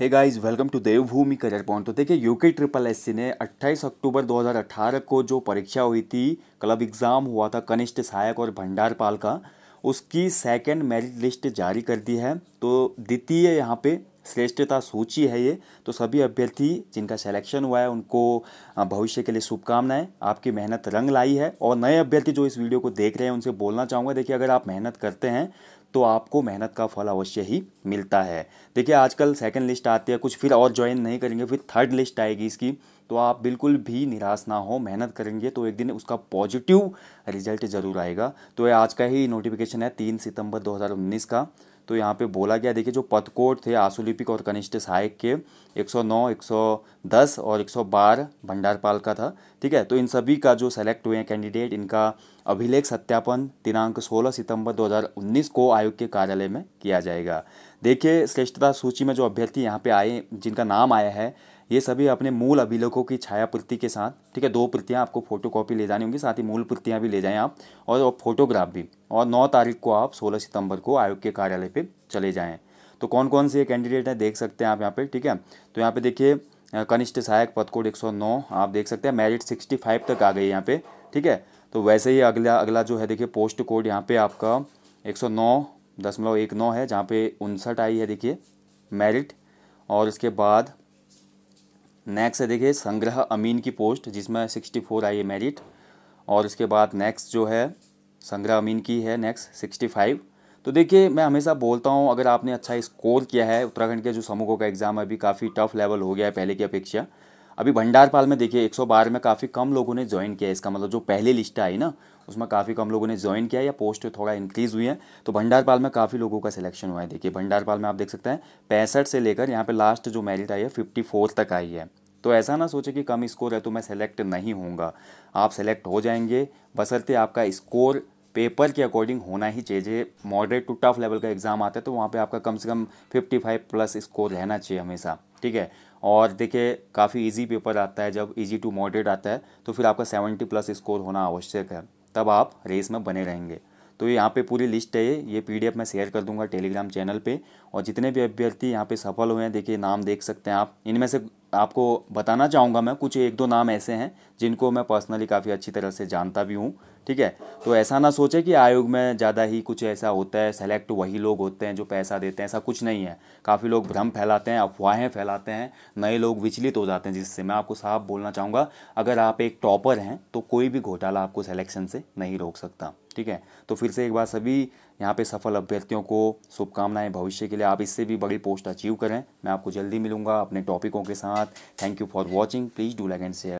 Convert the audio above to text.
hey guys welcome to Devbhoomi career point तो देखिए UK triple S C ने 28 अक्टूबर 2018 को जो परीक्षा हुई थी क्लब एग्ज़ाम हुआ था कनिष्ठ सहायक और भंडारपाल का उसकी सेकेंड मेरिट लिस्ट जारी कर दी है तो द्वितीय यहाँ पे श्रेष्ठता सूची है ये तो सभी अभ्यर्थी जिनका सिलेक्शन हुआ है उनको भविष्य के लिए शुभकामनाएं आपकी मेहनत रंग लाई है और नए अभ्यर्थी जो इस वीडियो को देख रहे हैं उनसे बोलना चाहूँगा देखिए अगर आप मेहनत करते हैं तो आपको मेहनत का फल अवश्य ही मिलता है देखिए आजकल सेकंड लिस्ट आती है कुछ फिर और ज्वाइन नहीं करेंगे फिर थर्ड लिस्ट आएगी इसकी तो आप बिल्कुल भी निराश ना हो मेहनत करेंगे तो एक दिन उसका पॉजिटिव रिजल्ट ज़रूर आएगा तो ये आज का ही नोटिफिकेशन है तीन सितंबर 2019 का तो यहाँ पे बोला गया देखिए जो पथकोट थे आशुलिपिक और कनिष्ठ सहायक के 109, 110 और 112 भंडारपाल का था ठीक है तो इन सभी का जो सेलेक्ट हुए हैं कैंडिडेट इनका अभिलेख सत्यापन दिनांक 16 सितंबर 2019 को आयोग के कार्यालय में किया जाएगा देखिए श्रेष्ठता सूची में जो अभ्यर्थी यहाँ पे आए जिनका नाम आया है ये सभी अपने मूल अभिलेखों की छाया प्रति के साथ ठीक है दो प्रतियाँ आपको फोटो कॉपी ले जानी होंगी साथ ही मूल प्रतियाँ भी ले जाएँ आप और फोटोग्राफ भी और नौ तारीख को आप सोलह सितंबर को आयोग के कार्यालय पर चले जाएँ तो कौन कौन से कैंडिडेट हैं देख सकते हैं आप यहाँ पर ठीक है तो यहाँ पर देखिए कनिष्ठ सहायक पद कोड 109 आप देख सकते हैं मेरिट 65 तक आ गई यहाँ पे ठीक है तो वैसे ही अगला अगला जो है देखिए पोस्ट कोड यहाँ पे आपका एक दशमलव नौ है जहाँ पे उनसठ आई है देखिए मेरिट और इसके बाद नेक्स्ट है देखिए संग्रह अमीन की पोस्ट जिसमें सिक्सटी फोर आई है मेरिट और उसके बाद नेक्स्ट जो है संग्रह अमीन की है नेक्स्ट सिक्सटी फाइव तो देखिए मैं हमेशा बोलता हूँ अगर आपने अच्छा स्कोर किया है उत्तराखंड के जो समूहों का एग्ज़ाम अभी काफ़ी टफ लेवल हो गया है पहले की अपेक्षा अभी भंडारपाल में देखिए 112 में काफ़ी कम लोगों ने ज्वाइन किया है इसका मतलब जो पहली लिस्ट आई ना उसमें काफ़ी कम लोगों ने ज्वाइन किया या पोस्ट थोड़ा इंक्रीज़ हुई है तो भंडारपाल में काफ़ी लोगों का सिलेक्शन हुआ है देखिए भंडारपाल में आप देख सकते हैं पैंसठ से लेकर यहाँ पे लास्ट जो मेरिट आई है फिफ्टी तक आई है तो ऐसा ना सोचे कि कम स्कोर है तो मैं सेलेक्ट नहीं होऊंगा आप सेलेक्ट हो जाएंगे बसरते आपका स्कोर पेपर के अकॉर्डिंग होना ही चाहिए मॉडरेट टू टफ लेवल का एग्ज़ाम आता है तो वहाँ पे आपका कम से कम 55 प्लस स्कोर रहना चाहिए हमेशा ठीक है और देखिए काफ़ी इजी पेपर आता है जब इजी टू मॉडरेट आता है तो फिर आपका 70 प्लस स्कोर होना आवश्यक है तब आप रेस में बने रहेंगे तो यहाँ पे पूरी लिस्ट है ये पीडीएफ मैं शेयर कर दूंगा टेलीग्राम चैनल पे और जितने भी अभ्यर्थी यहाँ पे सफल हुए हैं देखिए नाम देख सकते हैं आप इनमें से आपको बताना चाहूँगा मैं कुछ एक दो नाम ऐसे हैं जिनको मैं पर्सनली काफ़ी अच्छी तरह से जानता भी हूँ ठीक है तो ऐसा ना सोचे कि आयोग में ज़्यादा ही कुछ ऐसा होता है सेलेक्ट वही लोग होते हैं जो पैसा देते हैं ऐसा कुछ नहीं है काफ़ी लोग भ्रम फैलाते हैं अफवाहें फैलाते हैं नए लोग विचलित हो जाते हैं जिससे मैं आपको साफ बोलना चाहूँगा अगर आप एक टॉपर हैं तो कोई भी घोटाला आपको सेलेक्शन से नहीं रोक सकता ठीक है तो फिर से एक बार सभी यहाँ पे सफल अभ्यर्थियों को शुभकामनाएं भविष्य के लिए आप इससे भी बड़ी पोस्ट अचीव करें मैं आपको जल्दी मिलूंगा अपने टॉपिकों के साथ thank you for watching please do like and share